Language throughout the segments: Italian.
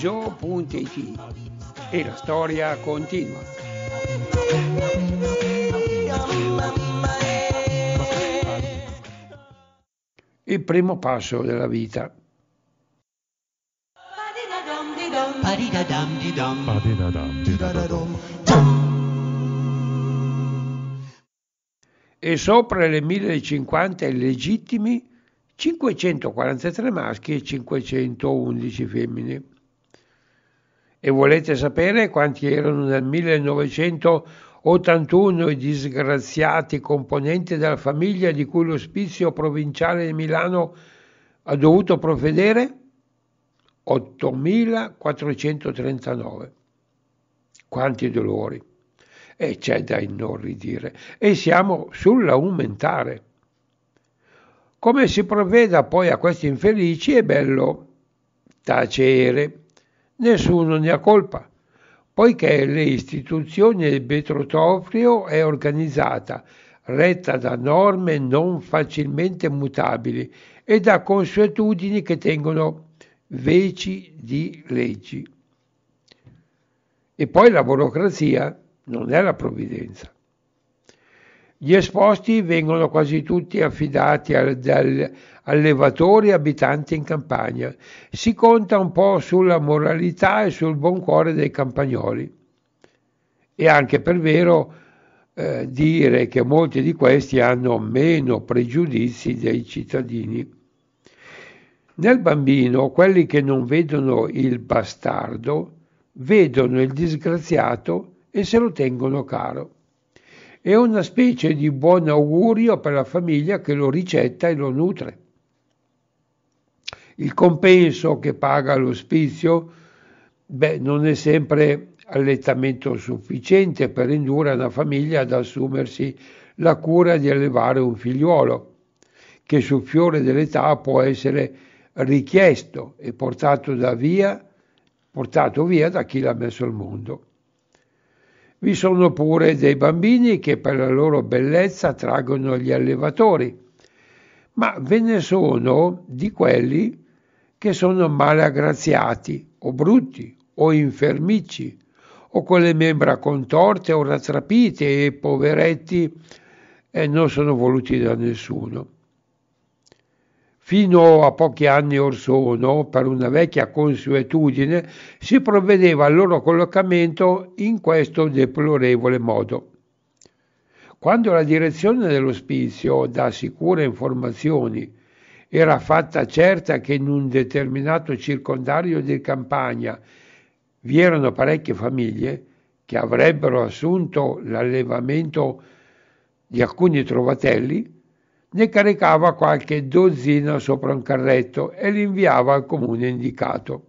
joe.it e la storia continua. Il primo passo della vita. E sopra le 1050 illegittimi 543 maschi e 511 femmine. E volete sapere quanti erano nel 1981 i disgraziati componenti della famiglia di cui l'ospizio provinciale di Milano ha dovuto provvedere? 8.439. Quanti dolori! E c'è da inorridire. E siamo sull'aumentare. Come si provveda poi a questi infelici è bello tacere nessuno ne ha colpa, poiché le istituzioni del Betrotofrio è organizzata, retta da norme non facilmente mutabili e da consuetudini che tengono veci di leggi. E poi la burocrazia non è la provvidenza. Gli esposti vengono quasi tutti affidati ad allevatori abitanti in campagna. Si conta un po' sulla moralità e sul buon cuore dei campagnoli. È anche per vero eh, dire che molti di questi hanno meno pregiudizi dei cittadini. Nel bambino quelli che non vedono il bastardo vedono il disgraziato e se lo tengono caro. È una specie di buon augurio per la famiglia che lo ricetta e lo nutre. Il compenso che paga l'ospizio beh, non è sempre allettamento sufficiente per indurre una famiglia ad assumersi la cura di allevare un figliuolo, che sul fiore dell'età può essere richiesto e portato, via, portato via da chi l'ha messo al mondo. Vi sono pure dei bambini che per la loro bellezza attraggono gli allevatori, ma ve ne sono di quelli che sono male aggraziati o brutti o infermicci o con le membra contorte o rattrapite e poveretti e non sono voluti da nessuno. Fino a pochi anni or sono, per una vecchia consuetudine, si provvedeva al loro collocamento in questo deplorevole modo. Quando la direzione dell'ospizio, da sicure informazioni, era fatta certa che in un determinato circondario di campagna vi erano parecchie famiglie che avrebbero assunto l'allevamento di alcuni trovatelli, ne caricava qualche dozzina sopra un carretto e li inviava al comune indicato.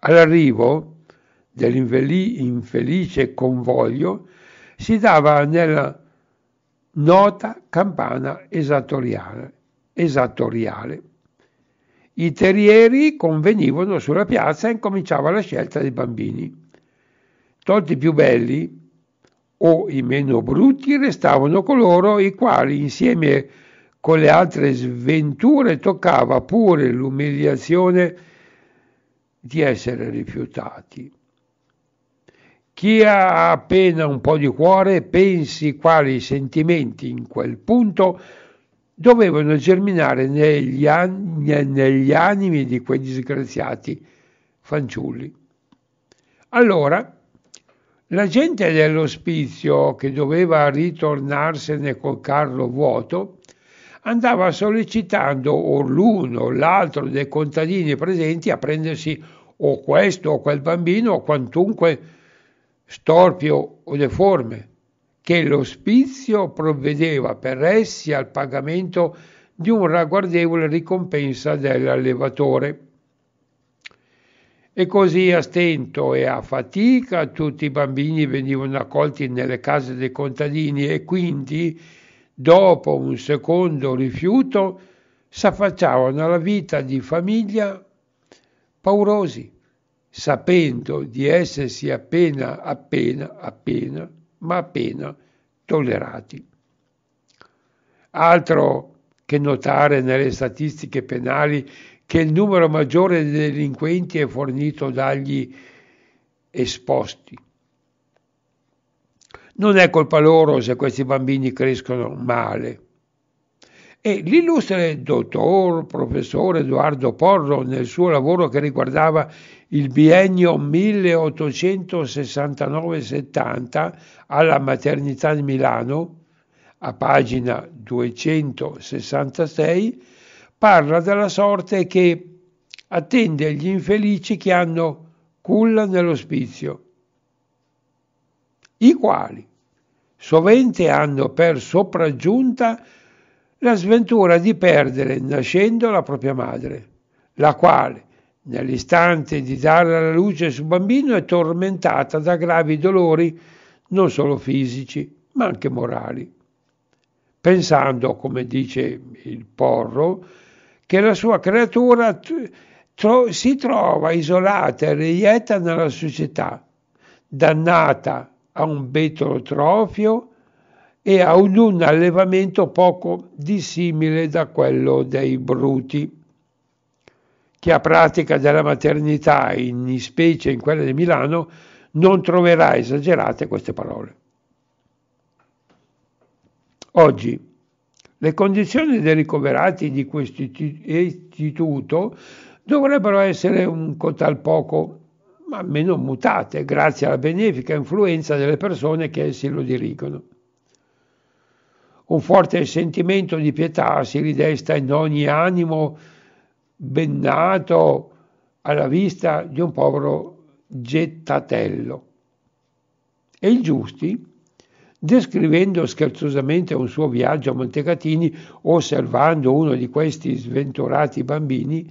All'arrivo dell'infelice convoglio si dava nella nota campana esattoriale. esattoriale. I terrieri convenivano sulla piazza e incominciava la scelta dei bambini. Tolti i più belli, o i meno brutti restavano coloro i quali insieme con le altre sventure toccava pure l'umiliazione di essere rifiutati. Chi ha appena un po' di cuore pensi quali sentimenti in quel punto dovevano germinare negli, an- negli animi di quei disgraziati fanciulli. Allora, la gente dell'ospizio, che doveva ritornarsene col carro vuoto, andava sollecitando o l'uno o l'altro dei contadini presenti a prendersi o questo o quel bambino o quantunque storpio o deforme, che l'ospizio provvedeva per essi al pagamento di un ragguardevole ricompensa dell'allevatore. E così a stento e a fatica tutti i bambini venivano accolti nelle case dei contadini e quindi, dopo un secondo rifiuto, s'affacciavano alla vita di famiglia paurosi, sapendo di essersi appena, appena, appena, ma appena tollerati. Altro che notare nelle statistiche penali che il numero maggiore dei delinquenti è fornito dagli esposti. Non è colpa loro se questi bambini crescono male. E l'illustre dottor professore Edoardo Porro, nel suo lavoro che riguardava il biennio 1869-70 alla maternità di Milano, a pagina 266, parla della sorte che attende gli infelici che hanno culla nell'ospizio, i quali sovente hanno per sopraggiunta la sventura di perdere nascendo la propria madre, la quale nell'istante di dare alla luce sul bambino è tormentata da gravi dolori non solo fisici ma anche morali pensando, come dice il Porro, che la sua creatura tro- si trova isolata e reietta nella società, dannata a un betolo trofio e a un, un allevamento poco dissimile da quello dei bruti. Chi ha pratica della maternità, in specie in quella di Milano, non troverà esagerate queste parole. Oggi le condizioni dei ricoverati di questo istituto dovrebbero essere un cotal poco, ma meno mutate, grazie alla benefica influenza delle persone che essi lo dirigono. Un forte sentimento di pietà si ridesta in ogni animo bennato alla vista di un povero gettatello. E i giusti, descrivendo scherzosamente un suo viaggio a Montecatini, osservando uno di questi sventurati bambini,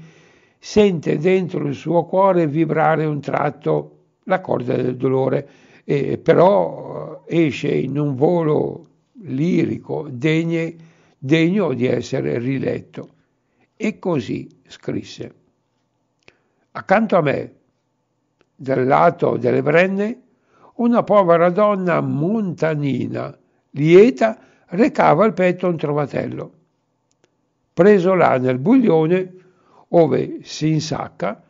sente dentro il suo cuore vibrare un tratto la corda del dolore, eh, però esce in un volo lirico degne, degno di essere riletto. E così scrisse. Accanto a me, dal lato delle Brenne, una povera donna montanina, lieta, recava al petto un trovatello. Preso là nel buglione, ove si insacca,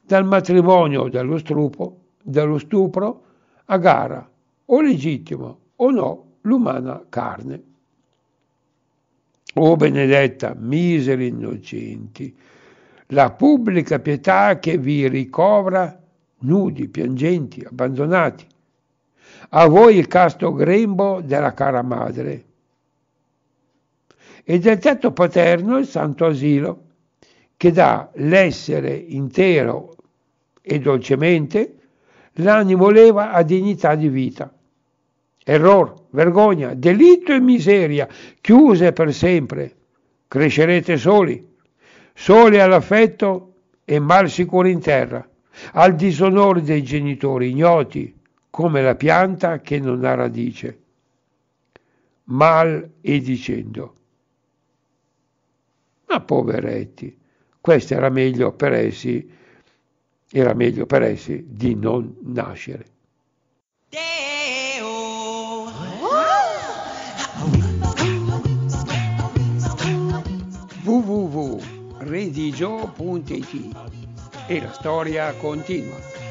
dal matrimonio dallo, dallo stupro, a gara, o legittimo o no, l'umana carne. O benedetta, miseri innocenti, la pubblica pietà che vi ricovra nudi, piangenti, abbandonati, a voi il casto grembo della cara madre. E del tetto paterno il santo asilo, che dà l'essere intero e dolcemente, l'animo leva a dignità di vita. Error, vergogna, delitto e miseria, chiuse per sempre, crescerete soli, soli all'affetto e mal sicuri in terra, al disonore dei genitori ignoti, come la pianta che non ha radice. Mal e dicendo, ma poveretti, questo era meglio per essi, era meglio per essi di non nascere. www.redigio.it e la storia continua.